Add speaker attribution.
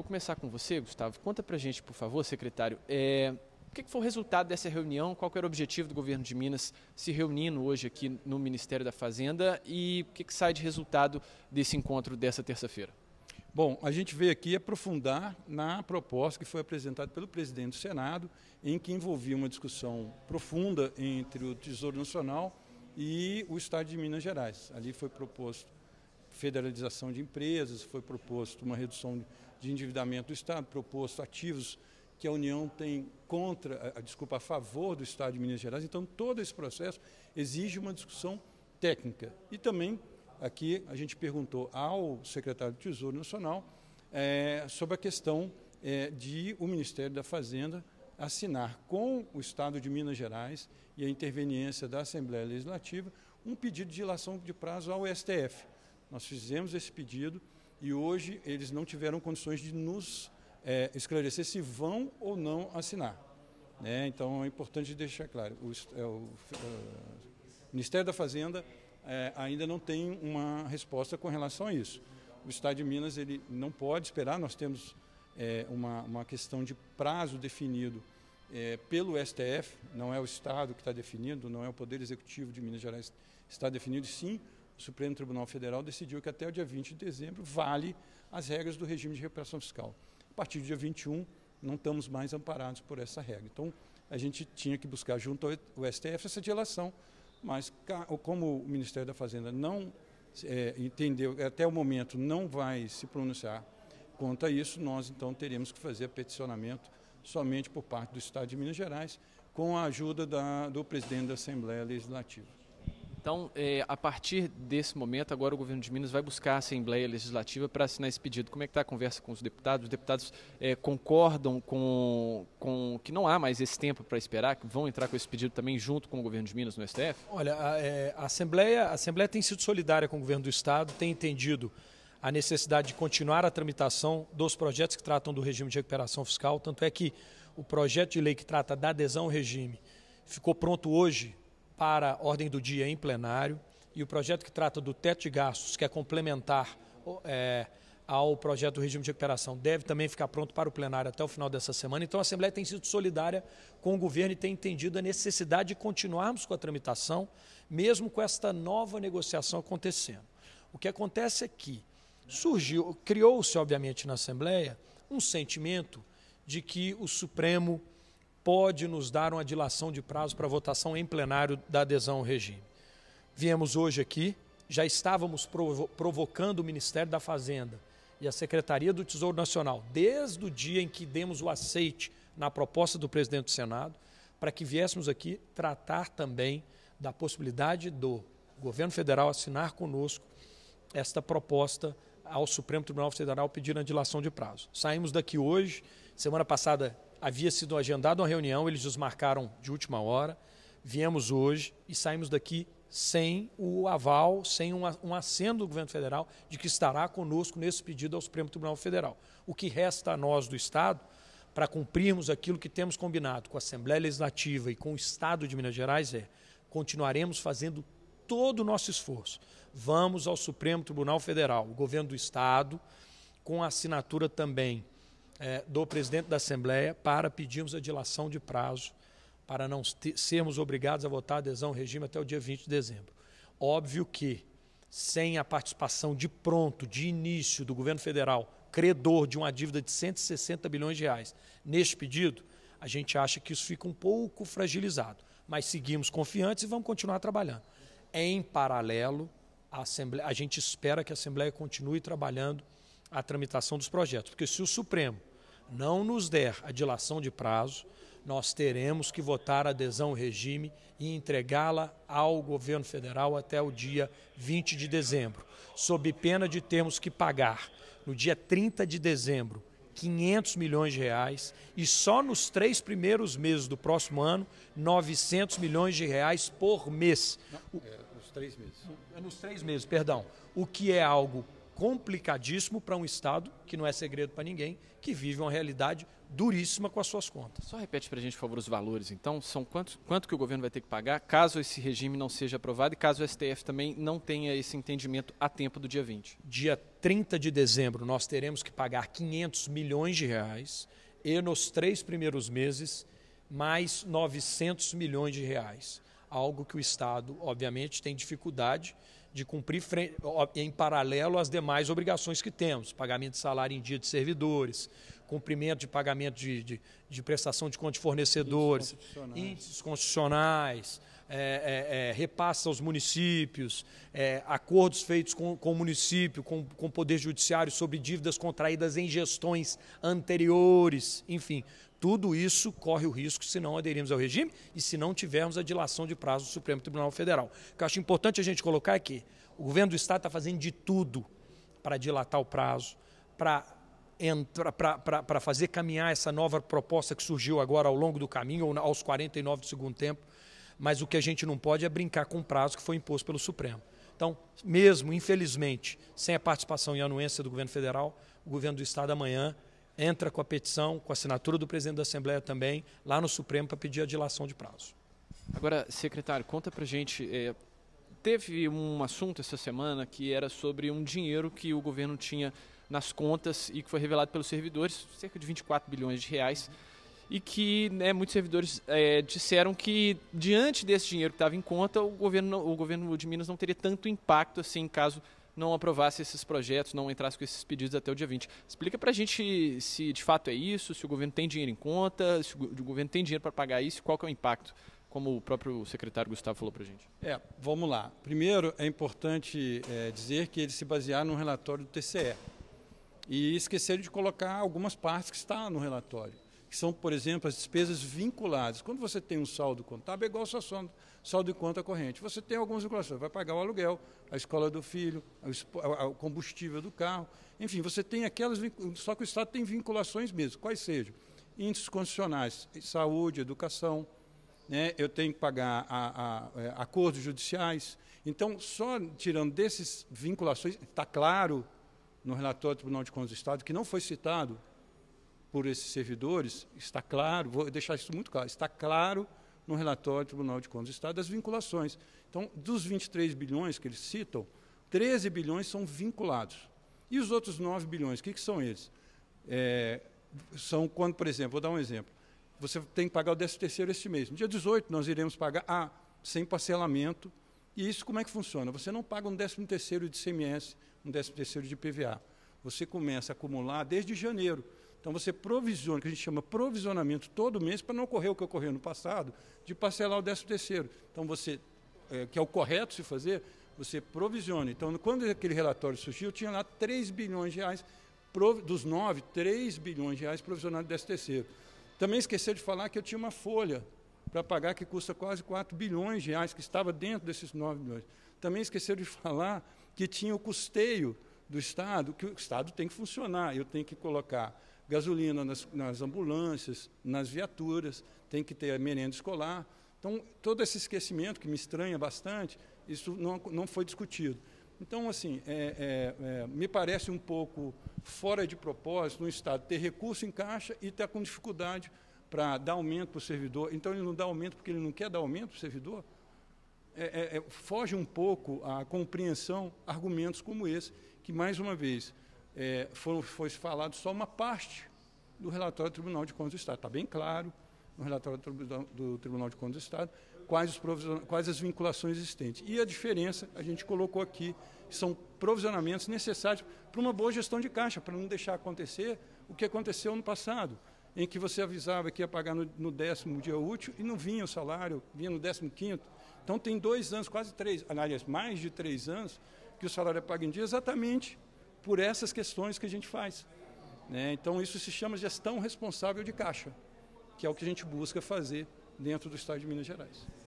Speaker 1: Vou começar com você, Gustavo. Conta pra gente, por favor, secretário, é, o que foi o resultado dessa reunião? Qual era o objetivo do governo de Minas se reunindo hoje aqui no Ministério da Fazenda e o que, sai de resultado desse encontro dessa terça-feira? Bom, a gente veio aqui
Speaker 2: aprofundar na proposta que foi apresentada pelo presidente do Senado, em que envolvia uma discussão profunda entre o Tesouro Nacional e o Estado de Minas Gerais. Ali foi proposto federalização de empresas, foi proposto uma redução de endividamento do Estado, proposto ativos que a União tem contra, a, desculpa, a favor do Estado de Minas Gerais. Então, todo esse processo exige uma discussão técnica. E também, aqui, a gente perguntou ao secretário do Tesouro Nacional é, sobre a questão é, de o Ministério da Fazenda assinar com o Estado de Minas Gerais e a interveniência da Assembleia Legislativa um pedido de dilação de prazo ao STF. Nós fizemos esse pedido, e hoje eles não tiveram condições de nos é, esclarecer se vão ou não assinar. Né? Então é importante deixar claro: é, o, é, o Ministério da Fazenda é, ainda não tem uma resposta com relação a isso. O Estado de Minas ele não pode esperar, nós temos é, uma, uma questão de prazo definido. É, pelo STF, não é o Estado que está definindo, não é o Poder Executivo de Minas Gerais que está definido, sim o Supremo Tribunal Federal decidiu que até o dia 20 de dezembro vale as regras do regime de recuperação fiscal. A partir do dia 21, não estamos mais amparados por essa regra. Então, a gente tinha que buscar junto ao STF essa dilação, mas como o Ministério da Fazenda não é, entendeu, até o momento não vai se pronunciar quanto a isso, nós então teremos que fazer peticionamento somente por parte do Estado de Minas Gerais, com a ajuda da, do presidente da Assembleia Legislativa.
Speaker 1: Então, é, a partir desse momento, agora o governo de Minas vai buscar a Assembleia Legislativa para assinar esse pedido. Como é que está a conversa com os deputados? Os deputados é, concordam com, com que não há mais esse tempo para esperar, que vão entrar com esse pedido também junto com o governo de Minas no STF?
Speaker 3: Olha, a, é, a Assembleia, a Assembleia tem sido solidária com o governo do Estado, tem entendido a necessidade de continuar a tramitação dos projetos que tratam do regime de recuperação fiscal, tanto é que o projeto de lei que trata da adesão ao regime ficou pronto hoje para a ordem do dia em plenário e o projeto que trata do teto de gastos, que é complementar é, ao projeto do regime de recuperação, deve também ficar pronto para o plenário até o final dessa semana. Então a Assembleia tem sido solidária com o governo e tem entendido a necessidade de continuarmos com a tramitação, mesmo com esta nova negociação acontecendo. O que acontece é que surgiu, criou-se, obviamente, na Assembleia, um sentimento de que o Supremo pode nos dar uma dilação de prazo para votação em plenário da adesão ao regime. Viemos hoje aqui, já estávamos provo provocando o Ministério da Fazenda e a Secretaria do Tesouro Nacional, desde o dia em que demos o aceite na proposta do presidente do Senado, para que viéssemos aqui tratar também da possibilidade do governo federal assinar conosco esta proposta ao Supremo Tribunal Federal pedindo a dilação de prazo. Saímos daqui hoje, semana passada havia sido agendada uma reunião, eles nos marcaram de última hora, viemos hoje e saímos daqui sem o aval, sem um, um aceno do governo federal de que estará conosco nesse pedido ao Supremo Tribunal Federal. O que resta a nós do Estado para cumprirmos aquilo que temos combinado com a Assembleia Legislativa e com o Estado de Minas Gerais é continuaremos fazendo todo o nosso esforço. Vamos ao Supremo Tribunal Federal, o governo do Estado, com a assinatura também é, do presidente da Assembleia para pedirmos a dilação de prazo para não sermos obrigados a votar adesão ao regime até o dia 20 de dezembro. Óbvio que, sem a participação de pronto, de início, do governo federal, credor de uma dívida de 160 bilhões de reais, neste pedido, a gente acha que isso fica um pouco fragilizado. Mas seguimos confiantes e vamos continuar trabalhando. Em paralelo, a, Assembleia, a gente espera que a Assembleia continue trabalhando a tramitação dos projetos, porque se o Supremo não nos der a dilação de prazo, nós teremos que votar adesão ao regime e entregá-la ao governo federal até o dia 20 de dezembro, sob pena de termos que pagar no dia 30 de dezembro 500 milhões de reais e só nos três primeiros meses do próximo ano 900 milhões de reais por mês. Não, é
Speaker 2: nos três meses. É nos três
Speaker 3: meses, perdão. O que é algo complicadíssimo para um Estado, que não é segredo para ninguém, que vive uma realidade
Speaker 1: duríssima com as suas contas. Só repete para a gente, por favor, os valores, então. São quanto, quanto que o governo vai ter que pagar caso esse regime não seja aprovado e caso o STF também não tenha esse entendimento a tempo do dia 20? Dia 30 de dezembro, nós teremos que pagar 500
Speaker 3: milhões de reais e nos três primeiros meses, mais 900 milhões de reais algo que o Estado, obviamente, tem dificuldade de cumprir em paralelo às demais obrigações que temos, pagamento de salário em dia de servidores, cumprimento de pagamento de, de, de prestação de conta de fornecedores, índices constitucionais, índices constitucionais é, é, é, repassa aos municípios, é, acordos feitos com, com o município, com, com o Poder Judiciário sobre dívidas contraídas em gestões anteriores, enfim, tudo isso corre o risco se não aderirmos ao regime e se não tivermos a dilação de prazo do Supremo Tribunal Federal. O que eu acho importante a gente colocar é que o governo do Estado está fazendo de tudo para dilatar o prazo, para para fazer caminhar essa nova proposta que surgiu agora ao longo do caminho, ou aos 49 do segundo tempo, mas o que a gente não pode é brincar com o prazo que foi imposto pelo Supremo. Então, mesmo, infelizmente, sem a participação e anuência do governo federal, o governo do Estado amanhã entra com a petição, com a assinatura do presidente da Assembleia também, lá no Supremo para pedir a dilação de prazo.
Speaker 1: Agora, secretário, conta para gente. É, teve um assunto essa semana que era sobre um dinheiro que o governo tinha nas contas e que foi revelado pelos servidores, cerca de 24 bilhões de reais, e que né, muitos servidores é, disseram que diante desse dinheiro que estava em conta, o governo, o governo de Minas não teria tanto impacto assim caso não aprovasse esses projetos, não entrasse com esses pedidos até o dia 20. Explica para a gente se de fato é isso, se o governo tem dinheiro em conta, se o governo tem dinheiro para pagar isso, qual que é o impacto, como o próprio secretário Gustavo falou para a gente. É, vamos lá. Primeiro, é importante
Speaker 2: é, dizer que ele se basear no relatório do TCE. E esqueceram de colocar algumas partes que está no relatório que são, por exemplo, as despesas vinculadas. Quando você tem um saldo contábil, é igual ao seu saldo, saldo de conta corrente. Você tem algumas vinculações, vai pagar o aluguel, a escola do filho, o combustível do carro, enfim, você tem aquelas só que o Estado tem vinculações mesmo, quais sejam. Índices constitucionais, saúde, educação, né? eu tenho que pagar a, a, a é, acordos judiciais. Então, só tirando dessas vinculações, está claro no relatório do Tribunal de Contas do Estado, que não foi citado, por esses servidores, está claro, vou deixar isso muito claro, está claro no relatório do Tribunal de Contas do Estado das vinculações. Então, dos 23 bilhões que eles citam, 13 bilhões são vinculados. E os outros 9 bilhões, o que, que são eles? É, são quando, por exemplo, vou dar um exemplo, você tem que pagar o 13 terceiro este mês. No dia 18, nós iremos pagar, ah, sem parcelamento, e isso como é que funciona? Você não paga um 13 terceiro de CMS, um 13 terceiro de PVA. Você começa a acumular desde janeiro. Então você provisiona, que a gente chama provisionamento todo mês, para não ocorrer o que ocorreu no passado, de parcelar o 13 terceiro. Então você, é, que é o correto se fazer, você provisiona. Então, quando aquele relatório surgiu, tinha lá 3 bilhões de reais, dos 9, 3 bilhões de reais provisionado do 13 terceiro. Também esqueceu de falar que eu tinha uma folha para pagar que custa quase 4 bilhões de reais, que estava dentro desses 9 bilhões. Também esqueceu de falar que tinha o custeio do Estado, que o Estado tem que funcionar, eu tenho que colocar gasolina nas, nas ambulâncias, nas viaturas, tem que ter merenda escolar. Então, todo esse esquecimento, que me estranha bastante, isso não, não foi discutido. Então, assim, é, é, é, me parece um pouco fora de propósito no Estado ter recurso em caixa e estar tá com dificuldade para dar aumento para o servidor. Então, ele não dá aumento porque ele não quer dar aumento para o servidor. É, é, é, foge um pouco a compreensão argumentos como esse, que, mais uma vez, é, foram, foi falado só uma parte do relatório do Tribunal de Contas do Estado. Está bem claro no relatório do, do Tribunal de Contas do Estado quais, os quais as vinculações existentes. E a diferença, a gente colocou aqui, são provisionamentos necessários para uma boa gestão de caixa, para não deixar acontecer o que aconteceu no passado, em que você avisava que ia pagar no, no décimo dia útil e não vinha o salário, vinha no décimo quinto. Então tem dois anos, quase três, aliás, mais de três anos, que o salário é pago em dia exatamente por essas questões que a gente faz. Né? Então, isso se chama gestão responsável de caixa, que é o que a gente busca fazer dentro do Estado de Minas Gerais.